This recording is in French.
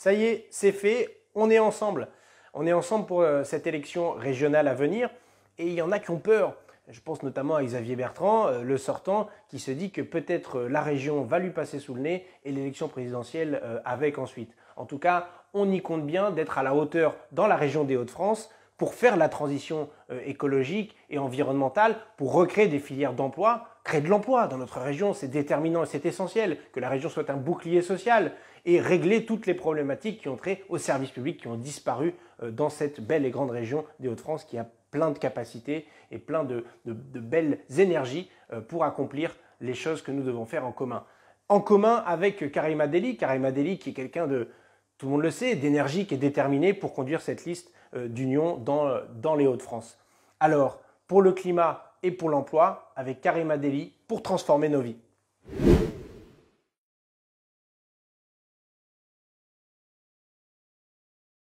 Ça y est, c'est fait, on est ensemble. On est ensemble pour euh, cette élection régionale à venir et il y en a qui ont peur. Je pense notamment à Xavier Bertrand, euh, le sortant, qui se dit que peut-être euh, la région va lui passer sous le nez et l'élection présidentielle avec ensuite. En tout cas, on y compte bien d'être à la hauteur dans la région des Hauts-de-France pour faire la transition écologique et environnementale, pour recréer des filières d'emploi, créer de l'emploi dans notre région, c'est déterminant et c'est essentiel que la région soit un bouclier social et régler toutes les problématiques qui ont trait aux services publics qui ont disparu euh, dans cette belle et grande région des Hauts-de-France qui a plein de capacités et plein de, belles énergies euh, pour accomplir les choses que nous devons faire en commun. En commun avec Karima Deli, Karima Deli qui est quelqu'un de, tout le monde le sait, d'énergie qui est déterminé pour conduire cette liste euh, d'union dans les Hauts-de-France. Alors, pour le climat, et pour l'emploi avec Karima Adeli pour transformer nos vies.